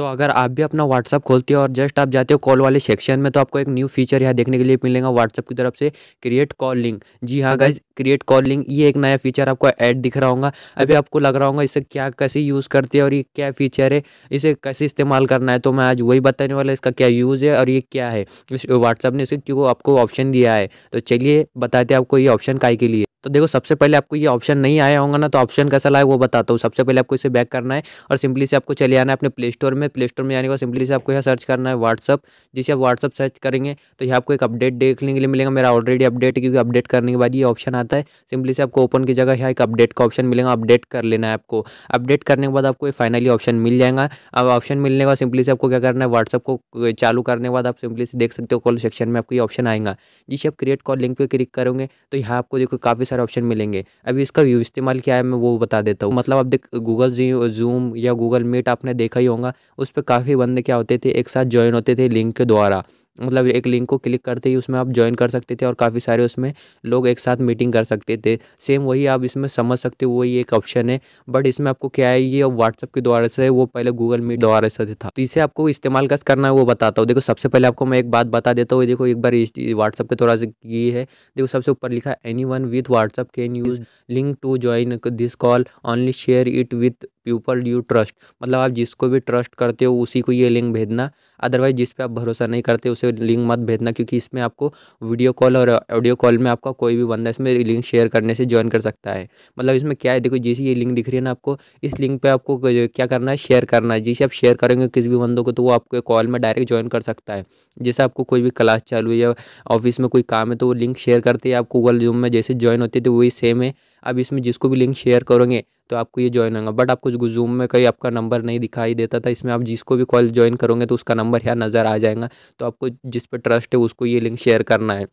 दोस्तों अगर आप भी अपना व्हाट्सअप खोलते हो और जस्ट आप जाते हो कॉल वाले सेक्शन में तो आपको एक न्यू फीचर यहाँ देखने के लिए मिलेगा व्हाट्सअप की तरफ से क्रिएट कॉल लिंक जी हाँ गाइज क्रिएट कॉल लिंक ये एक नया फीचर आपको ऐड दिख रहा होगा अभी आपको लग रहा होगा इसे क्या कैसे यूज़ करते हैं और ये क्या फीचर है इसे कैसे इस्तेमाल करना है तो मैं आज वही बताने वाला इसका क्या यूज़ है और ये क्या है व्हाट्सअप ने इसे क्यों आपको ऑप्शन दिया है तो चलिए बताते आपको ये ऑप्शन काय के लिए तो देखो सबसे पहले आपको ये ऑप्शन नहीं आया होगा ना तो ऑप्शन कैसा लाए वो बताता हूँ सबसे पहले आपको इसे बैक करना है और सिंपली से आपको चले आना है अपने प्ले स्टोर में प्ले स्टोर में जाने के बाद सिंपली से आपको यहाँ सर्च करना है व्हाट्सअप जिसे आप व्हाट्सअप सर्च करेंगे तो यहाँ आपको एक अपडेट देखने के लिए मिलेगा मेरा ऑलरेडी अपडेट क्योंकि अपडेट करने के बाद ये ऑप्शन आता होता है सिंपली से आपको ओपन की जगह यहाँ एक अपडेट का ऑप्शन मिलेगा अपडेट कर लेना है आपको अपडेट करने के बाद आपको ये फाइनली ऑप्शन मिल जाएगा अब ऑप्शन मिलने के बाद सिंपली से आपको क्या करना है व्हाट्सअप को चालू करने के बाद आप सिंपली से देख सकते हो कॉल सेक्शन में आपको ये ऑप्शन आएगा जिसे आप क्रिएट कॉल लिंक पर क्लिक करोगे तो यहाँ आपको देखो काफ़ी सारे ऑप्शन मिलेंगे अभी इसका व्यू इस्तेमाल क्या है मैं वो बता देता हूँ मतलब आप देख गूगल जूम या गूगल मीट आपने देखा ही होगा उस पर काफ़ी बंदे क्या होते थे एक साथ ज्वाइन होते थे लिंक के द्वारा मतलब एक लिंक को क्लिक करते ही उसमें आप ज्वाइन कर सकते थे और काफ़ी सारे उसमें लोग एक साथ मीटिंग कर सकते थे सेम वही आप इसमें समझ सकते हो वही एक ऑप्शन है बट इसमें आपको क्या है ये व्हाट्सअप के द्वारा से वो पहले गूगल मीट द्वारा से था तो इसे आपको इस्तेमाल कस करना है वो बताता हूँ देखो सबसे पहले आपको मैं एक बात बता देता हूँ देखो एक बार व्हाट्सअप के द्वारा से की है देखो सबसे ऊपर लिखा है anyone with WhatsApp can use link to join this call only share it with people you trust मतलब आप जिसको भी ट्रस्ट करते हो उसी को ये लिंक भेजना अदरवाइज जिस पे आप भरोसा नहीं करते उसे लिंक मत भेजना क्योंकि इसमें आपको वीडियो कॉल और ऑडियो कॉल में आपका कोई भी बंदा इसमें लिंक शेयर करने से ज्वाइन कर सकता है मतलब इसमें क्या है देखो जैसी ये लिंक दिख रही है ना आपको इस लिंक पर आपको क्या करना है शेयर करना है जैसे आप शेयर करेंगे किसी भी बंदों को तो वो आपको कॉल में डायरेक्ट ज्वाइन कर सकता है जैसे आपको कोई भी क्लास चालू है या ऑफिस में कोई काम है तो वो लिंक शेयर करते हैं आप गूगल जूम में जैसे ज्वाइन होते थे तो वही सेम है अब इसमें जिसको भी लिंक शेयर करोगे तो आपको ये ज्वाइन होगा बट आपको जूम में कहीं आपका नंबर नहीं दिखाई देता था इसमें आप जिसको भी कॉल ज्वाइन करोगे तो उसका नंबर यहाँ नज़र आ जाएगा तो आपको जिस पर ट्रस्ट है उसको ये लिंक शेयर करना है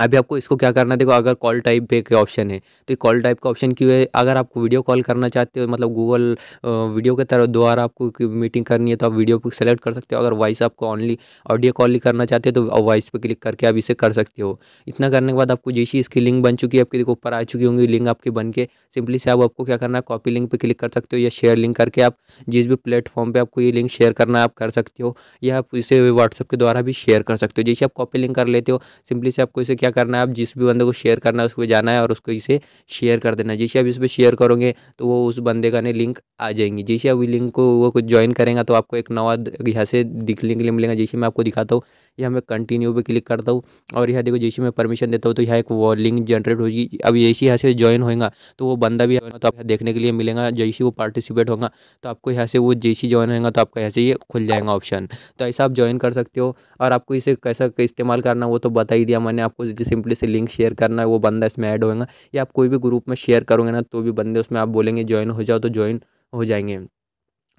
अभी आपको इसको क्या करना है देखो अगर कॉल टाइप पे के ऑप्शन है तो कॉल टाइप का ऑप्शन क्यों है अगर आपको वीडियो कॉल करना चाहते हो मतलब गूगल वीडियो के तरह द्वारा आपको मीटिंग करनी है तो आप वीडियो पर सेलेक्ट कर सकते हो अगर वॉइस आपको ऑनली ऑडियो कॉल ही करना चाहते हो तो वॉइस पर क्लिक करके आप इसे कर सकते हो इतना करने के बाद आपको जैसी इसकी लिंक बन चुकी है आपके देखो ऊपर आ चुकी होंगी लिंक आपकी बन के सिंपली से आप आपको क्या करना है कॉपी लिंक पर क्लिक कर सकते हो या शेयर लिंक करके आप जिस भी प्लेटफॉर्म पर आपको ये लिंक शेयर करना है आप कर सकते हो या आप इसे व्हाट्सअप के द्वारा भी शेयर कर सकते हो जैसे आप कॉपी लिंक कर लेते हो सिंपली से आपको इसे क्या करना है आप जिस भी बंदे को शेयर करना है उसको जाना है और उसको इसे शेयर कर देना जैसे आप इस पर शेयर करोगे तो वो उस बंदे का ने लिंक आ जाएंगी जैसे आप लिंक को वो कुछ ज्वाइन करेंगे तो आपको एक नवा यहाँ से दिखने के लिए मिलेगा जैसे मैं आपको दिखाता हूँ यहाँ मैं कंटिन्यू पर क्लिक करता हूँ और यहाँ देखो जैसे मैं परमिशन देता हूँ तो यहाँ एक वो लिंक जनरेट होगी अब जैसे यहाँ से ज्वाइन होएगा तो वो बंदा भी तो आप देखने के लिए मिलेगा जैसे वो पार्टिसिपेट होगा तो आपको यहाँ से वो जैसे ज्वाइन होएगा तो आपका यहाँ से ये खुल जाएगा ऑप्शन तो ऐसा आप ज्वाइन कर सकते हो और आपको इसे कैसा इस्तेमाल करना वो तो बता ही दिया मैंने आपको लीजिए सिंपली से लिंक शेयर करना है वो बंदा इसमें ऐड होएगा या आप कोई भी ग्रुप में शेयर करोगे ना तो भी बंदे उसमें आप बोलेंगे ज्वाइन हो जाओ तो ज्वाइन हो जाएंगे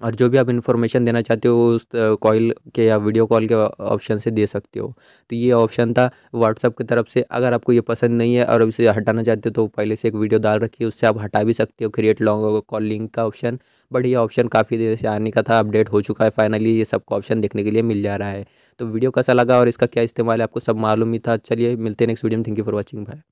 और जो भी आप इन्फॉर्मेशन देना चाहते हो उस कॉल के या वीडियो कॉल के ऑप्शन से दे सकते हो तो ये ऑप्शन था व्हाट्सअप की तरफ से अगर आपको ये पसंद नहीं है और इसे हटाना चाहते हो तो पहले से एक वीडियो डाल रखिए उससे आप हटा भी सकते हो क्रिएट लॉन्ग कॉल लिंक का ऑप्शन बट ये ऑप्शन काफ़ी देर से आने का था अपडेट हो चुका है फाइनली ये सबको ऑप्शन देखने के लिए मिल जा रहा है तो वीडियो कैसा लगा और इसका क्या इस्तेमाल है आपको सब मालूम ही था चलिए मिलते हैं नेक्स्ट वीडियो में थैंक यू फॉर वॉचिंग भाई